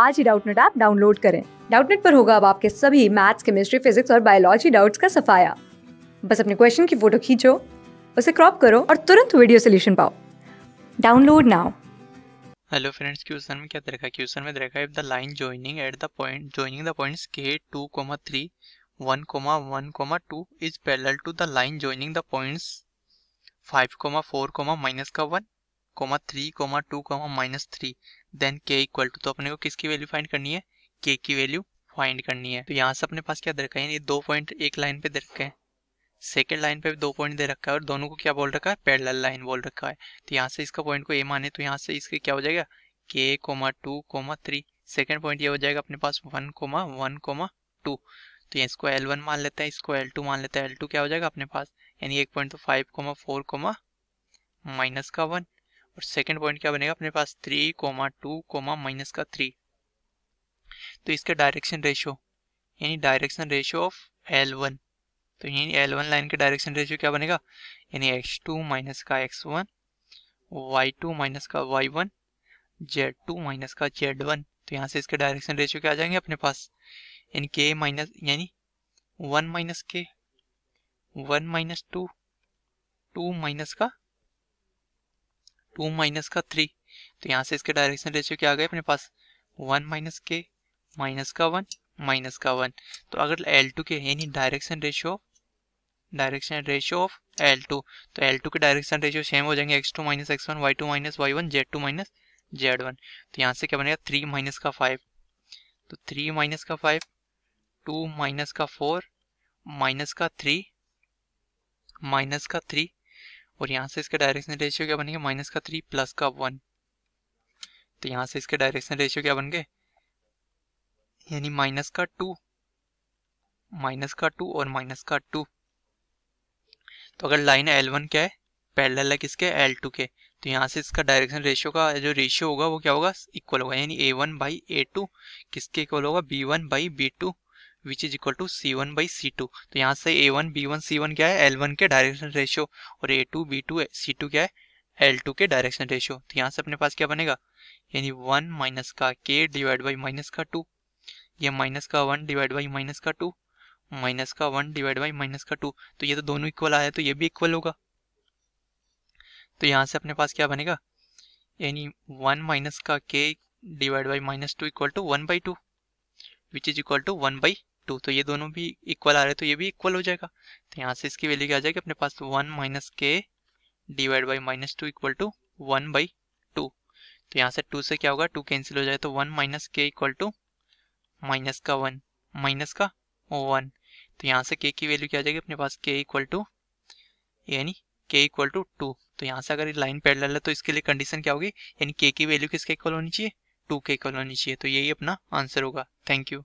आज ही Doubtnut app download करें डाउटनेट पर होगा अब आपके सभी मैथ्स केमिस्ट्री फिजिक्स और बायोलॉजी डाउट्स का सफाया बस अपने क्वेश्चन की फोटो खींचो उसे क्रॉप करो और तुरंत वीडियो सोल्यूशन पाओ download now hello friends question में क्या देखा क्वेश्चन में देखा if the line joining at the point joining the points k two comma three one is parallel to the line joining the points five comma minus का one comma three minus 3 then k equal to तो अपने को किसकी value find करनी है के की value find करनी है तो यहाँ से अपने पास क्या दे रखा है ये दो पॉइंट एक लाइन पे दे रखे हैं सेकेंड लाइन पे भी दो पॉइंट दे रखा है और दोनों को क्या बोल रखा है पैरल लाइन बोल रखा है तो यहाँ से इसका पॉइंट को ए माने तो यहाँ से इसके क्या हो जाएगा k comma two comma three second point ये हो जाएगा अपने पास one comma one comma two तो ये इसको एल वन मान लेता है इसको एल टू मान लेता है एल टू क्या हो जाएगा अपने पास यानी एक पॉइंट तो five comma four comma minus का वन और सेकेंड पॉइंट क्या बनेगा अपने पास three comma two comma minus का थ्री तो इसका डायरेक्शन रेशो यानी direction ratio of L one तो यानी एल वन लाइन के डायरेक्शन रेशो क्या बनेगा यानी एक्स टू माइनस का x one y two minus का y one z two minus का जेड वन तो यहाँ से इसके डायरेक्शन रेशियो क्या आ जाएंगे अपने पास यानी के माइनस यानी one minus k one minus two two minus का टू माइनस का थ्री तो यहाँ से इसके डायरेक्शन रेशियो क्या आ गए अपने पास वन माइनस के माइनस का वन माइनस का वन तो अगर एल टू के यानी direction ratio direction ratio of L two तो एल टू के डायरेक्शन रेशियो सेम हो जाएंगे x two minus x one y two minus y one z two minus z one तो यहाँ से क्या बनेगा थ्री माइनस का फाइव तो थ्री माइनस का फाइव टू माइनस का फोर माइनस का थ्री माइनस का थ्री और यहाँ से इसका डायरेक्शन रेशियो क्या बनेगा माइनस का थ्री प्लस का वन तो यहाँ से इसके डायरेक्शन रेशियो क्या बन गए यानी माइनस का टू माइनस का टू और माइनस का टू तो अगर लाइन एल वन क्या है पैरेलल है किसके एल टू के तो यहाँ से इसका डायरेक्शन रेशियो का जो रेशियो होगा वो क्या होगा इक्वल होगा यानी a one by a two किसके इक्वल होगा b one by b two which is equal to c one by c two तो यहाँ से a one b one c one क्या है एल वन के डायरेक्शन रेशियो और a two b two c two क्या है एल टू के डायरेक्शन रेशियो तो यहाँ से अपने पास क्या बनेगा यानी वन माइनस का के डिवाइड बाई माइनस का टू या माइनस का वन डिवाइड बाई माइनस का टू माइनस का वन डिवाइड बाई माइनस का टू तो ये तो दोनों इक्वल आया तो ये भी इक्वल होगा तो यहाँ से अपने पास क्या बनेगा यानी वन माइनस का k divide by minus two equal to one by two which is equal to one by two तो ये दोनों भी इक्वल आ रहे हैं तो ये भी इक्वल हो जाएगा तो यहाँ से इसकी वैल्यू क्या आ जाएगी अपने पास one minus k divide by minus two equal to one by two तो यहाँ से टू से क्या होगा टू कैंसिल हो जाए तो one minus k equal to minus का वन माइनस का वन तो यहाँ से के की वैल्यू क्या आ जाएगी अपने पास के इक्वल टू यानी के इक्वल टू टू तो यहाँ से अगर लाइन पैरेलल है तो इसके लिए कंडीशन क्या होगी यानी के की वैल्यू किसके इक्वल होनी चाहिए टू के इक्वल होनी चाहिए तो यही अपना आंसर होगा थैंक यू